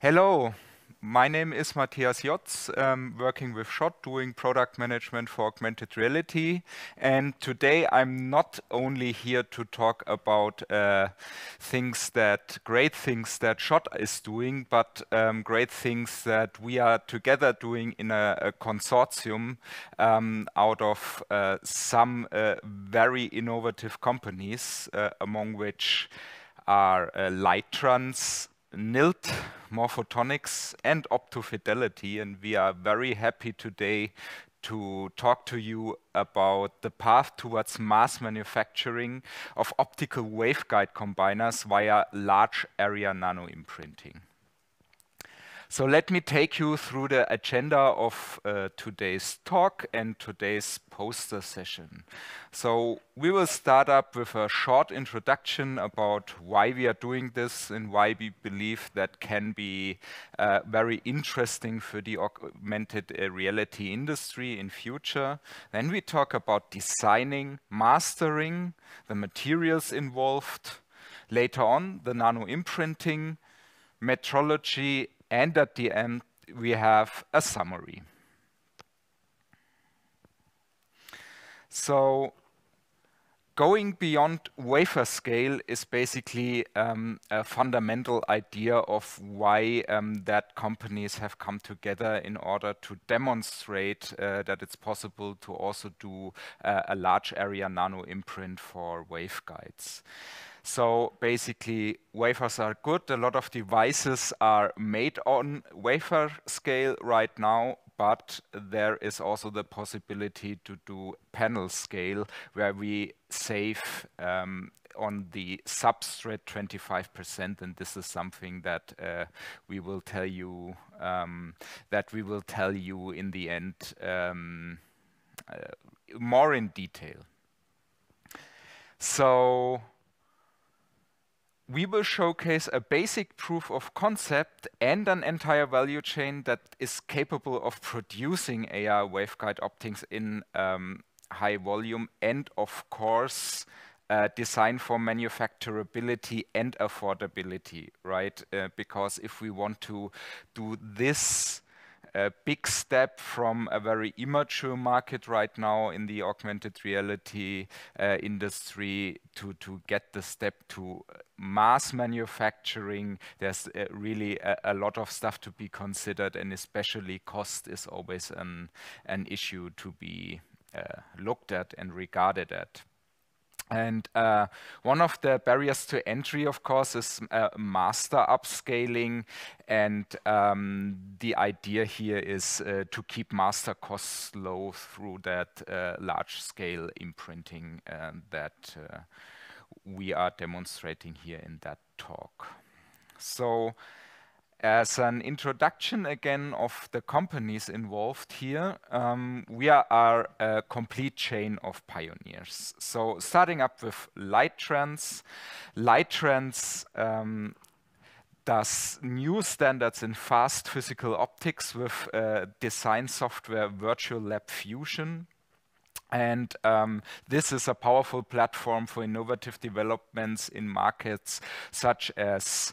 Hello, my name is Matthias Jotz, um, working with SHOT, doing product management for augmented reality. And today I'm not only here to talk about uh, things that, great things that SHOT is doing, but um, great things that we are together doing in a, a consortium um, out of uh, some uh, very innovative companies, uh, among which are uh, Lighttrans, NILT, Morphotonics, and Optofidelity, and we are very happy today to talk to you about the path towards mass manufacturing of optical waveguide combiners via large area nano imprinting. So let me take you through the agenda of uh, today's talk and today's poster session. So we will start up with a short introduction about why we are doing this and why we believe that can be uh, very interesting for the augmented uh, reality industry in future. Then we talk about designing, mastering, the materials involved, later on the nano imprinting, metrology and at the end, we have a summary. So going beyond wafer scale is basically um, a fundamental idea of why um, that companies have come together in order to demonstrate uh, that it's possible to also do uh, a large area nano imprint for waveguides. So basically, wafers are good. A lot of devices are made on wafer scale right now, but there is also the possibility to do panel scale, where we save um, on the substrate 25%, and this is something that uh, we will tell you um, that we will tell you in the end um, uh, more in detail. So we will showcase a basic proof of concept and an entire value chain that is capable of producing AR waveguide optics in um, high volume and, of course, uh, design for manufacturability and affordability, right? Uh, because if we want to do this a big step from a very immature market right now in the augmented reality uh, industry to, to get the step to mass manufacturing. There's uh, really a, a, lot of stuff to be considered, and especially cost is always an, an issue to be uh, looked at and regarded at. And uh, one of the barriers to entry, of course, is uh, master upscaling. And um, the idea here is uh, to keep master costs low through that uh, large scale imprinting uh, that uh, we are demonstrating here in that talk. So as an introduction again of the companies involved here, um, we are a complete chain of pioneers. So starting up with Lighttrends, Lighttrends um, does new standards in fast physical optics with uh, design software Virtual Lab Fusion. And um, this is a powerful platform for innovative developments in markets such as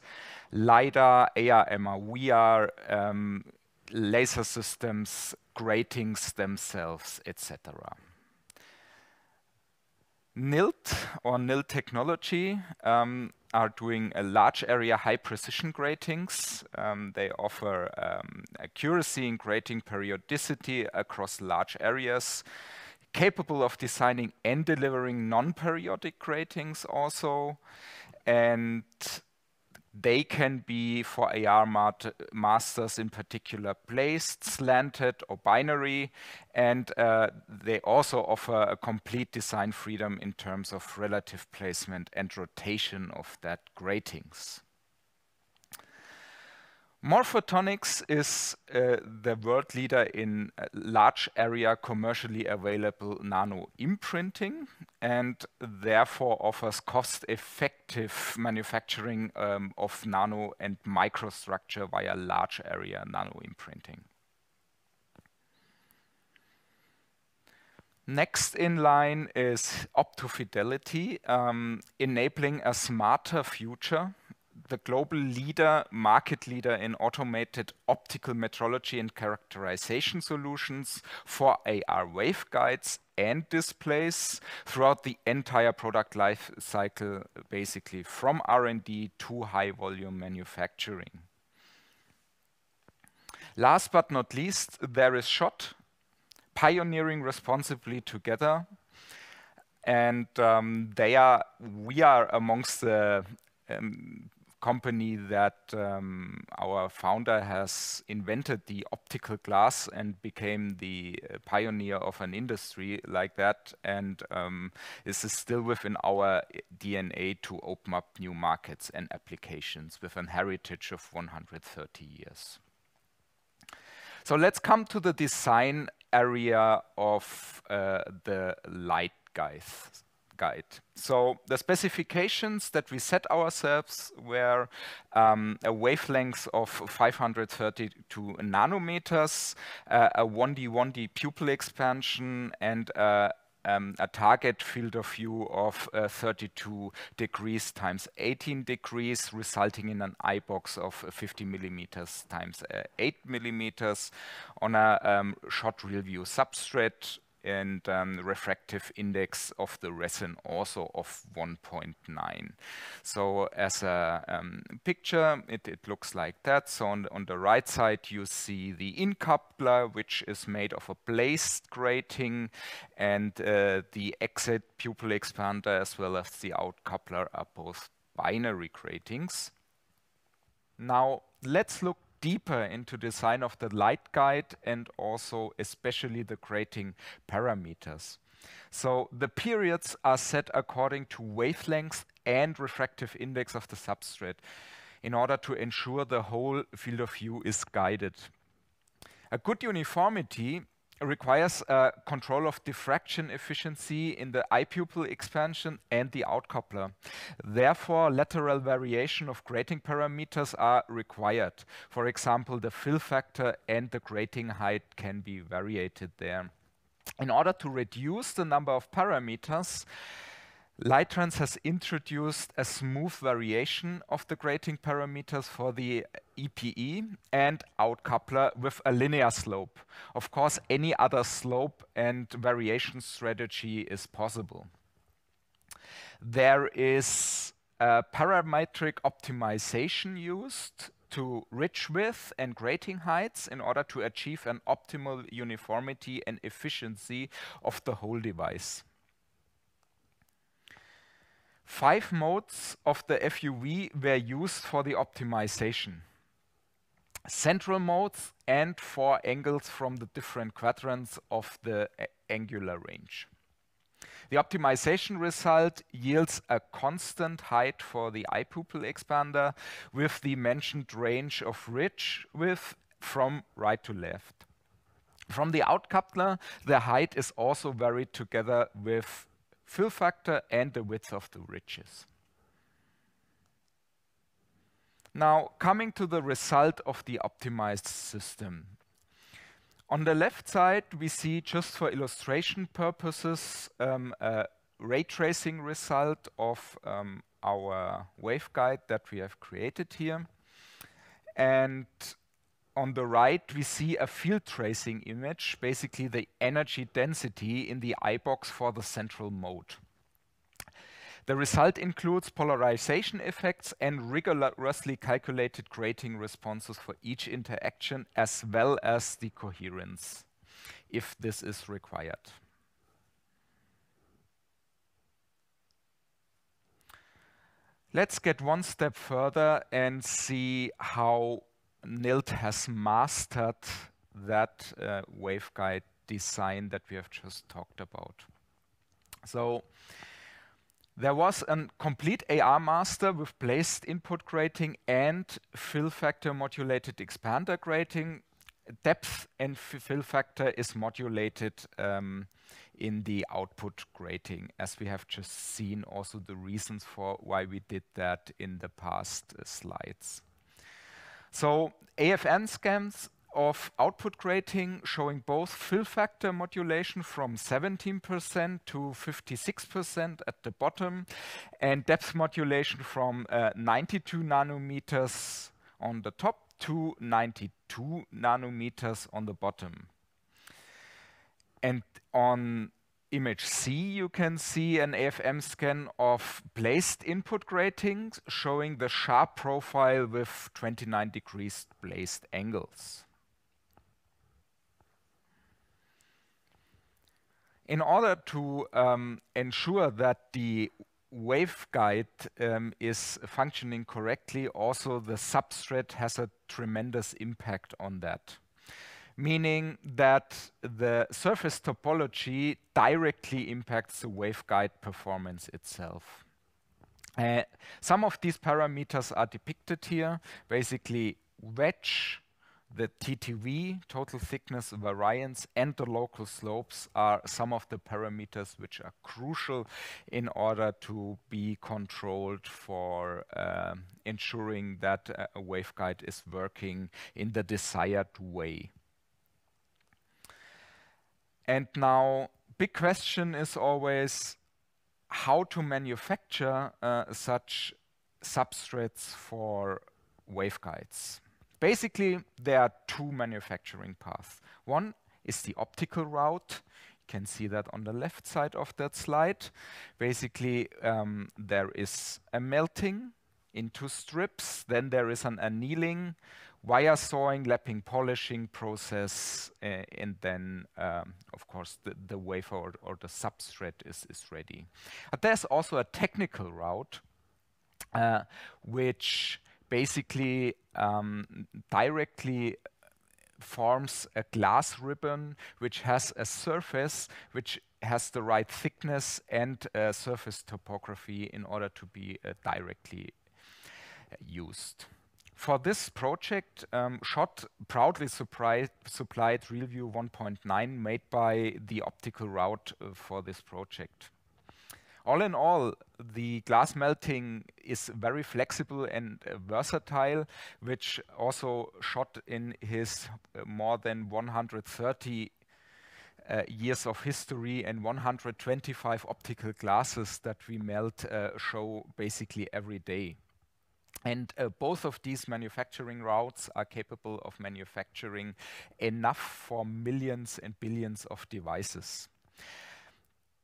LiDAR, AR/MR, VR, um, laser systems, gratings themselves, etc. NILT or NILT technology um, are doing a large area high precision gratings. Um, they offer um, accuracy in grating periodicity across large areas capable of designing and delivering non-periodic gratings also. And they can be for AR masters in particular placed, slanted or binary and uh, they also offer a complete design freedom in terms of relative placement and rotation of that gratings. Morphotonics is uh, the world leader in uh, large area commercially available nano imprinting and therefore offers cost effective manufacturing um, of nano and microstructure via large area nano imprinting. Next in line is Optofidelity, um, enabling a smarter future the global leader, market leader in automated optical metrology and characterization solutions for AR waveguides and displays throughout the entire product life cycle, basically from R&D to high volume manufacturing. Last but not least, there is SHOT, pioneering responsibly together. And um, they are, we are amongst the um, company that um, our founder has invented the optical glass and became the uh, pioneer of an industry like that. And um, this is still within our eh, DNA to open up new markets and applications with an heritage of 130 years. So let's come to the design area of uh, the light guys guide. So the specifications that we set ourselves were um, a wavelength of 532 nanometers, uh, a 1D 1D pupil expansion, and uh, um, a target field of view of uh, 32 degrees times 18 degrees, resulting in an eye box of 50 millimeters times uh, 8 millimeters on a um, shot real view substrate and um, refractive index of the resin also of 1.9. So as a um, picture, it, it, looks like that. So on, on the right side, you see the incoupler, which is made of a placed grating, and uh, the exit pupil expander as well as the outcoupler are both binary gratings. Now let's look deeper into design of the light guide and also especially the grating parameters. So the periods are set according to wavelength and refractive index of the substrate in order to ensure the whole field of view is guided. A good uniformity requires uh, control of diffraction efficiency in the eye pupil expansion and the outcoupler. Therefore, lateral variation of grating parameters are required. For example, the fill factor and the grating height can be variated there. In order to reduce the number of parameters, Lightrans has introduced a smooth variation of the grating parameters for the EPE and outcoupler with a linear slope. Of course, any other slope and variation strategy is possible. There is a parametric optimization used to ridge width and grating heights in order to achieve an optimal uniformity and efficiency of the whole device. Five modes of the FUV were used for the optimization. Central modes and four angles from the different quadrants of the eh, angular range. The optimization result yields a constant height for the eye pupil expander with the mentioned range of ridge width from right to left. From the outcoupler, the height is also varied together with fill factor and the width of the ridges. Now, coming to the result of the optimized system. On the left side, we see, just for illustration purposes, um, a ray tracing result of um, our waveguide that we have created here. And on the right, we see a field tracing image, basically the energy density in the eye box for the central mode. The result includes polarization effects and rigorously calculated grating responses for each interaction, as well as the coherence, if this is required. Let's get one step further and see how NILT has mastered that uh, waveguide design that we have just talked about. So there was a complete AR master with placed input grating and fill factor modulated expander grating. Depth and fill factor is modulated um, in the output grating, as we have just seen also the reasons for why we did that in the past uh, slides. So AFN scans of output grating showing both fill factor modulation from 17% to 56% at the bottom and depth modulation from uh, 92 nanometers on the top to 92 nanometers on the bottom. And on image C, you can see an AFM scan of placed input gratings showing the sharp profile with 29 degrees placed angles. In order to um, ensure that the waveguide um, is functioning correctly, also the substrate has a tremendous impact on that meaning that the surface topology directly impacts the waveguide performance itself. Uh, some of these parameters are depicted here, basically wedge, the TTV, total thickness variance, and the local slopes are some of the parameters which are crucial in order to be controlled for uh, ensuring that uh, a waveguide is working in the desired way. And now, big question is always how to manufacture uh, such substrates for waveguides. Basically, there are two manufacturing paths. One is the optical route. You can see that on the left side of that slide. Basically, um, there is a melting into strips. Then there is an annealing wire sawing, lapping, polishing process, uh, and then, um, of course, the, the wafer or, or, the substrate is, is ready. But there's also a technical route, uh, which basically um, directly forms a glass ribbon, which has a surface which has the right thickness and uh, surface topography in order to be uh, directly uh, used. For this project, um, Schott proudly supplied RealView 1.9 made by the optical route uh, for this project. All in all, the glass melting is very flexible and uh, versatile, which also Schott in his uh, more than 130 uh, years of history and 125 optical glasses that we melt uh, show basically every day. And uh, both of these manufacturing routes are capable of manufacturing enough for millions and billions of devices.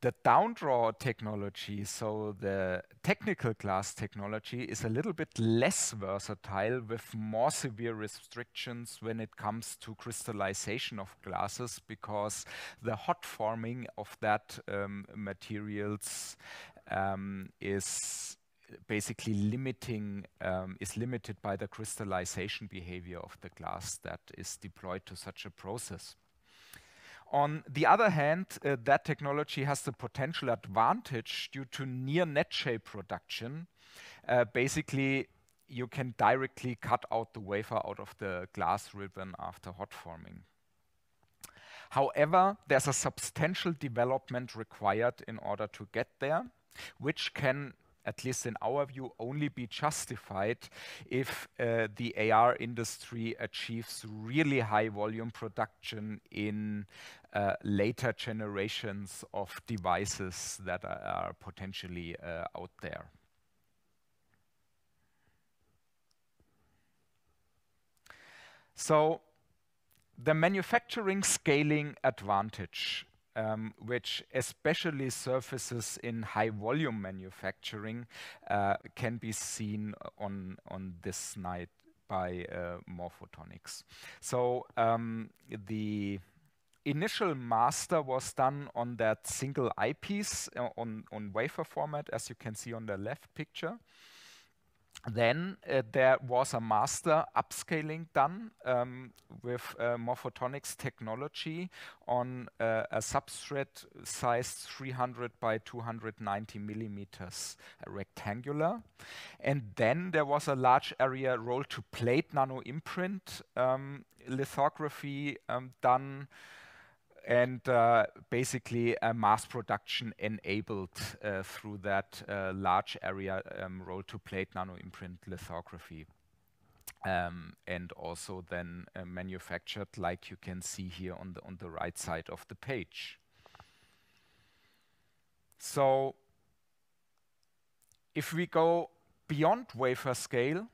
The downdraw technology, so the technical glass technology, is a little bit less versatile with more severe restrictions when it comes to crystallization of glasses because the hot forming of that um, materials um, is basically limiting um, is limited by the crystallization behavior of the glass that is deployed to such a process. On the other hand, uh, that technology has the potential advantage due to near net shape production. Uh, basically, you can directly cut out the wafer out of the glass ribbon after hot forming. However, there's a substantial development required in order to get there, which can at least in our view, only be justified if uh, the AR industry achieves really high volume production in uh, later generations of devices that are potentially uh, out there. So the manufacturing scaling advantage um, which especially surfaces in high volume manufacturing uh, can be seen on, on this slide by uh, morphotonics. So um, the initial master was done on that single eyepiece uh, on, on wafer format, as you can see on the left picture then uh, there was a master upscaling done um, with uh, morphotonics technology on uh, a substrate sized 300 by 290 millimeters rectangular. And then there was a large area roll to plate nano imprint um, lithography um, done and uh, basically mass production enabled uh, through that uh, large area um, roll-to-plate nano-imprint lithography. Um, and also then uh, manufactured like you can see here on the, on the right side of the page. So if we go beyond wafer scale,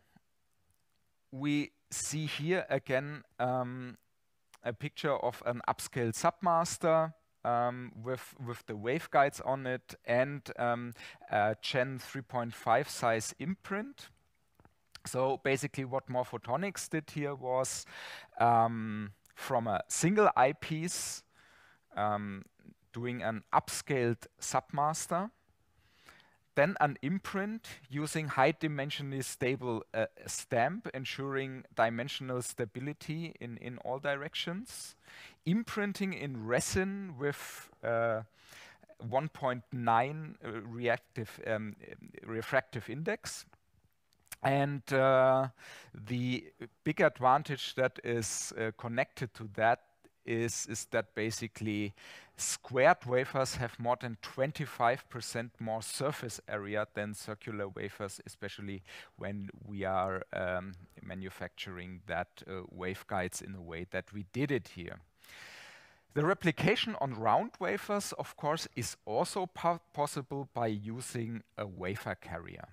we see here again um, a picture of an upscale Submaster um, with, with the waveguides on it and um, a Gen 3.5 size imprint. So basically what Morphotonics did here was um, from a single eyepiece um, doing an upscaled submaster then an imprint using high dimensionally stable uh, stamp, ensuring dimensional stability in, in all directions. Imprinting in resin with uh, 1.9 uh, reactive um, refractive index. And uh, the big advantage that is uh, connected to that is, is that basically squared wafers have more than 25% more surface area than circular wafers, especially when we are um, manufacturing that uh, waveguides in a way that we did it here. The replication on round wafers, of course, is also possible by using a wafer carrier.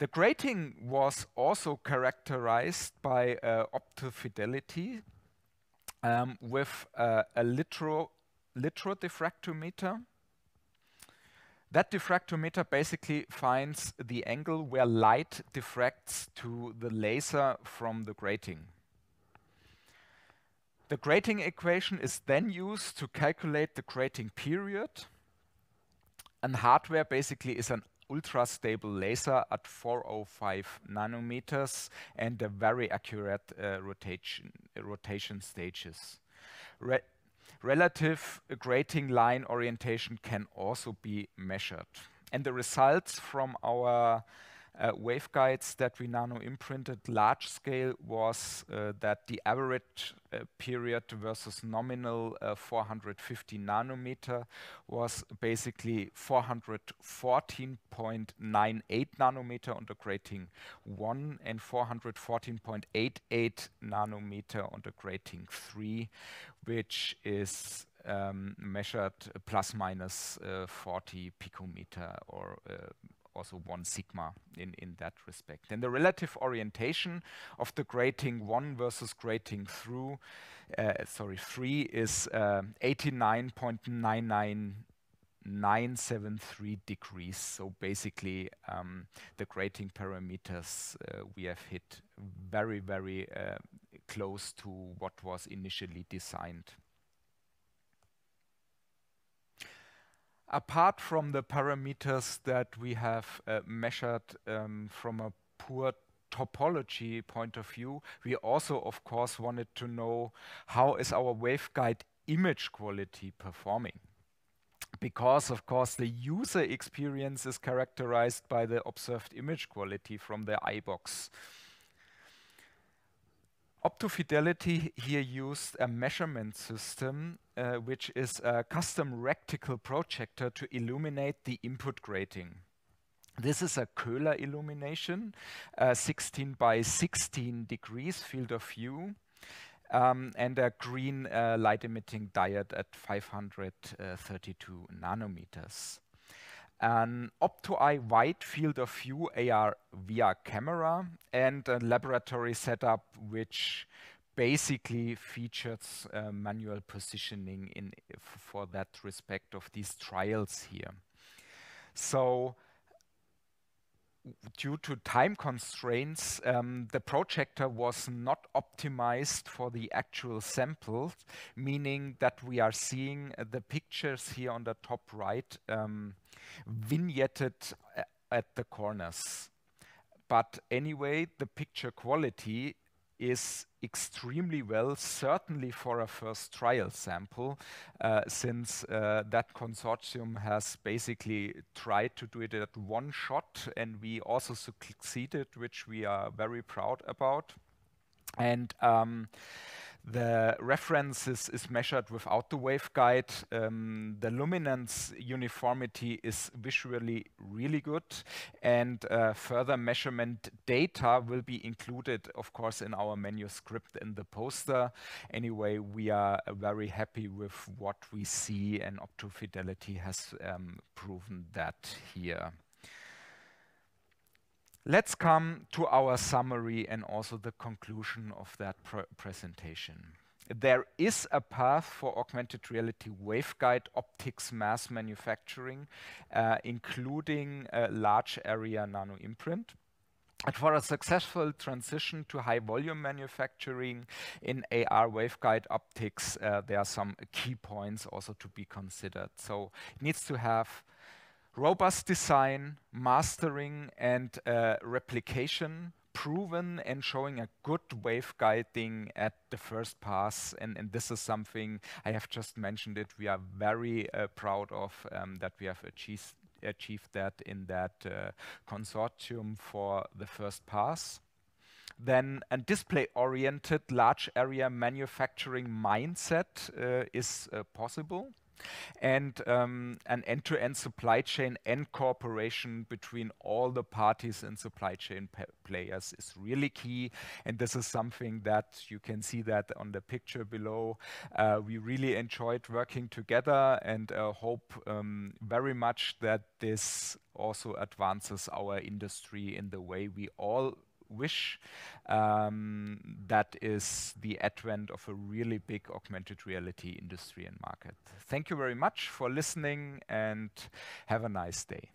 The grating was also characterized by uh, optofidelity um, with uh, a litro, litro diffractometer. That diffractometer basically finds the angle where light diffracts to the laser from the grating. The grating equation is then used to calculate the grating period. And hardware basically is an ultra-stable laser at 405 nanometers and a very accurate uh, rotation, rotation stages. Re relative grating line orientation can also be measured. And the results from our uh, waveguides that we nano imprinted large scale was uh, that the average uh, period versus nominal 450 nanometer was basically 414.98 nanometer on the grating 1 and 414.88 nanometer on the grating 3, which is um, measured plus minus, 40 picometer or also 1 sigma in, in that respect. And the relative orientation of the grating 1 versus grating through, uh, sorry, 3 is uh, 89.99 degrees. So basically, um, the grating parameters uh, we have hit very, very uh, close to what was initially designed. apart from the parameters that we have uh, measured um, from a poor topology point of view, we also, of course, wanted to know how is our waveguide image quality performing. Because, of course, the user experience is characterized by the observed image quality from the iBox. box. OptoFidelity here used a measurement system, uh, which is a custom rectical projector to illuminate the input grating. This is a Köhler illumination, uh, 16 by 16 degrees field of view, um, and a green uh, light emitting diode at 532 uh, nanometers an opto-eye wide field of view AR VR camera and a laboratory setup which basically features uh, manual positioning in for that respect of these trials here. So due to time constraints, um, the projector was not optimized for the actual samples, meaning that we are seeing uh, the pictures here on the top right um, vignetted at the corners. But anyway, the picture quality is extremely well, certainly for a first trial sample, uh, since uh, that consortium has basically tried to do it at one shot, and we also succeeded, which we are very proud about. And um, the references is measured without the waveguide. Um, the luminance uniformity is visually really good. And uh, further measurement data will be included, of course, in our manuscript in the poster. Anyway, we are uh, very happy with what we see and opto-fidelity has um, proven that here. Let's come to our summary and also the conclusion of that pr presentation. There is a path for augmented reality waveguide optics mass manufacturing, uh, including a large area nano imprint. And for a successful transition to high volume manufacturing in AR waveguide optics, uh, there are some key points also to be considered. So it needs to have robust design, mastering and uh, replication proven and showing a good waveguiding at the first pass. And, and, this is something I have just mentioned it. We are very uh, proud of um, that we have achieved, achieved that in that uh, consortium for the first pass. Then a display-oriented large area manufacturing mindset uh, is uh, possible and um, an end-to-end -end supply chain and cooperation between all the parties and supply chain players is really key. And this is something that you can see that on the picture below. Uh, we really enjoyed working together and uh, hope um, very much that this also advances our industry in the way we all Wish. Um, that is the advent of a really big augmented reality industry and market. Thank you very much for listening and have a nice day.